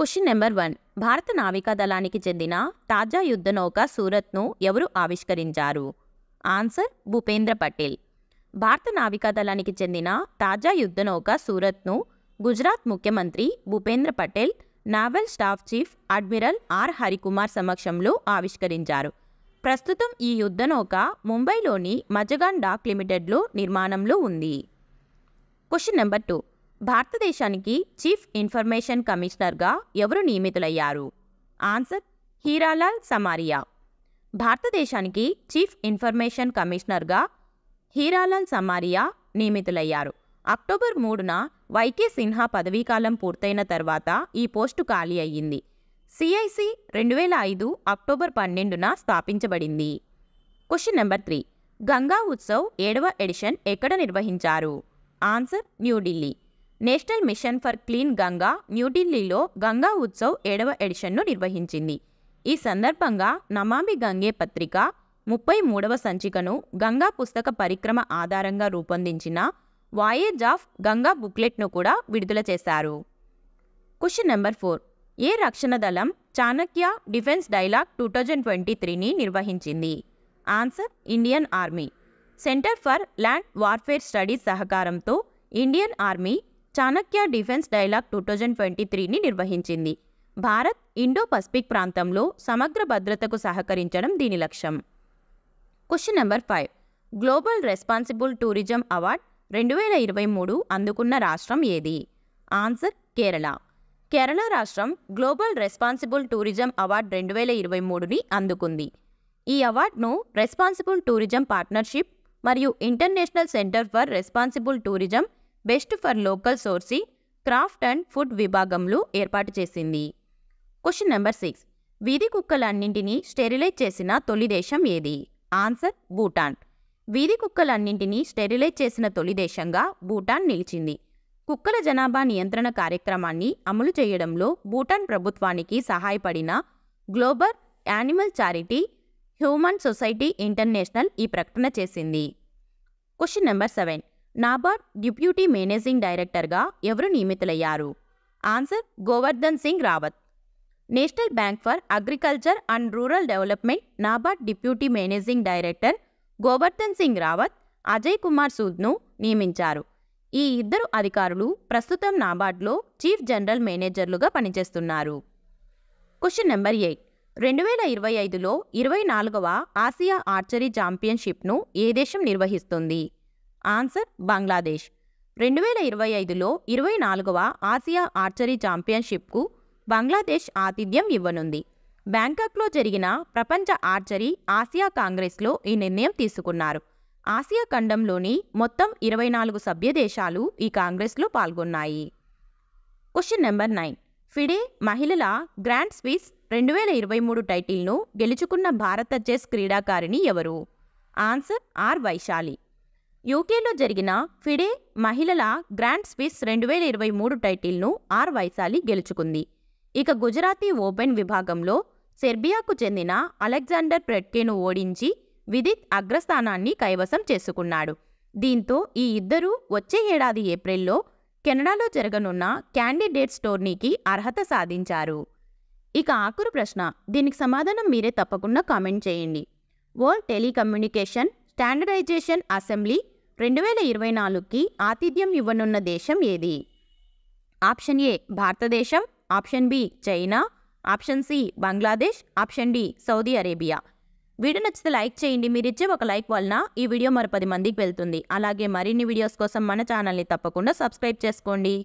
question number one భారత నావికా దళానికి చెందిన తాజా యుద్ధ నౌక సూరత్ను ఎవరు ఆవిష్కరించారు ఆన్సర్ భూపేంద్ర పటేల్ భారత నావికా దళానికి చెందిన తాజా యుద్ధ నౌక సూరత్ను గుజరాత్ ముఖ్యమంత్రి Bhupendra Patel naval staff chief admiral R Harikumar సమక్షంలో ఆవిష్కరించారు ప్రస్తుతం ఈ యుద్ధ నౌక ముంబైలోని మజగాన్ డాక్ లిమిటెడ్లో నిర్మాణంలో ఉంది క్వశ్చన్ నెంబర్ టూ భారతదేశానికి చీఫ్ ఇన్ఫర్మేషన్ కమిషనర్గా ఎవరు నియమితులయ్యారు ఆన్సర్ హీరాలాల్ సమారియా భారతదేశానికి చీఫ్ ఇన్ఫర్మేషన్ కమిషనర్గా హీరాలాల్ సమారియా నియమితులయ్యారు అక్టోబర్ మూడున వైకే సిన్హా పదవీకాలం పూర్తయిన తర్వాత ఈ పోస్టు ఖాళీ అయ్యింది సిఐసి రెండు వేల ఐదు అక్టోబర్ పన్నెండున స్థాపించబడింది question number three Ganga Utsav ఏడవ ఎడిషన్ ఎక్కడ నిర్వహించారు answer New Delhi national mission for clean Ganga న్యూఢిల్లీలో గంగా ఉత్సవ్ ఏడవ ఎడిషన్ను నిర్వహించింది ఈ సందర్భంగా నమామి గంగే పత్రిక ముప్పై మూడవ సంచికను గంగా పుస్తక పరిక్రమ ఆధారంగా రూపొందించిన వాయేజ్ ఆఫ్ గంగా బుక్లెట్ను కూడా విడుదల చేశారు క్వశ్చన్ నెంబర్ ఫోర్ ఏ రక్షణ దళం Chanakya defence dialogue two thousand twenty త్రీని నిర్వహించింది answer Indian army centre for land warfare studies సహకారంతో Indian army Chanakya defence dialogue two thousand twenty త్రీని నిర్వహించింది భారత్ ఇండో పసిఫిక్ ప్రాంతంలో సమగ్ర భద్రతకు సహకరించడం దీని లక్ష్యం question number five global responsible tourism award రెండు వేల ఇరవై మూడు అందుకున్న రాష్ట్రం ఏది ఆన్సర్ కేరళ కేరళ రాష్ట్రం గ్లోబల్ రెస్పాన్సిబుల్ టూరిజం అవార్డు రెండు వేల ఇరవై మూడుని అందుకుంది ఈ అవార్డును రెస్పాన్సిబుల్ టూరిజం పార్ట్నర్షిప్ మరియు international centre for responsible tourism best for local sourcing craft and food విభాగంలో ఏర్పాటు చేసింది క్వశ్చన్ నెంబర్ సిక్స్ వీధి కుక్కలన్నింటినీ స్టెరిలైజ్ చేసిన తొలి దేశం ఏది ఆన్సర్ భూటాన్ వీధి కుక్కలన్నింటినీ స్టెరిలైజ్ చేసిన తొలి దేశంగా భూటాన్ నిలిచింది కుక్కల జనాభా నియంత్రణ కార్యక్రమాన్ని అమలు చేయడంలో భూటాన్ ప్రభుత్వానికి సహాయపడిన global animal charity humane society international ఈ ప్రకటన చేసింది question number seven NABARD deputy managing డైరెక్టర్గా ఎవరు నియమితులయ్యారు answer Govardhan Singh Rawat national bank for agriculture and rural development NABARD deputy managing director Govardhan Singh Rawat Ajay Kumar సూద్ను నియమించారు ఈ ఇద్దరు అధికారులు ప్రస్తుతం నాబార్డ్లో చీఫ్ జనరల్ మేనేజర్లుగా పనిచేస్తున్నారు క్వశ్చన్ నెంబర్ ఎయిట్ రెండు వేల ఇరవై ఐదులో ఇరవై నాలుగవ ఆసియా ఆర్చరీ ఛాంపియన్షిప్ను ఏ దేశం నిర్వహిస్తుంది ఆన్సర్ బంగ్లాదేశ్ రెండు వేల ఇరవై ఐదులో ఇరవై నాలుగవ ఆసియా ఆర్చరీ ఛాంపియన్షిప్కు బంగ్లాదేశ్ ఆతిథ్యం ఇవ్వనుంది బ్యాంకాక్లో జరిగిన ప్రపంచ ఆర్చరీ ఆసియా కాంగ్రెస్లో ఈ నిర్ణయం తీసుకున్నారు ఆసియా ఖండంలోని మొత్తం ఇరవై నాలుగు సభ్య దేశాలు ఈ కాంగ్రెస్లో పాల్గొన్నాయి క్వశ్చన్ నెంబర్ నైన్ ఫిడే మహిళల గ్రాండ్ స్విస్ రెండు వేల ఇరవై మూడు టైటిల్ను గెలుచుకున్న భారత చెస్ క్రీడాకారిణి ఎవరు ఆన్సర్ ఆర్ వైశాలి యూకేలో జరిగిన ఫిడే మహిళల గ్రాండ్ స్విస్ రెండు వేల ఇరవై మూడు టైటిల్ను ఆర్ వైశాలి గెలుచుకుంది ఇక గుజరాతీ ఓపెన్ విభాగంలో సెర్బియాకు చెందిన అలెగ్జాండర్ ప్రెట్కేను ఓడించి విదిత్ అగ్రస్థానాన్ని కైవసం చేసుకున్నాడు దీంతో ఈ ఇద్దరూ వచ్చే ఏడాది ఏప్రిల్లో కెనడాలో జరగనున్న క్యాండిడేట్స్ టోర్నీకి అర్హత సాధించారు ఇక ఆఖరు ప్రశ్న దీనికి సమాధానం మీరే తప్పకుండా కామెంట్ చేయండి వరల్డ్ టెలికమ్యూనికేషన్ స్టాండర్డైజేషన్ అసెంబ్లీ రెండు వేల ఇరవై నాలుగుకి ఆతిథ్యం ఇవ్వనున్న దేశం ఏది ఆప్షన్ ఏ భారతదేశం option B China option C Bangladesh option D Saudi Arabia video నచ్చితే లైక్ చేయండి మీరు ఇచ్చే ఒక లైక్ వలన ఈ వీడియో మరో పది మందికి వెళ్తుంది అలాగే మరిన్ని వీడియోస్ కోసం మన ఛానల్ని తప్పకుండా సబ్స్క్రైబ్ చేసుకోండి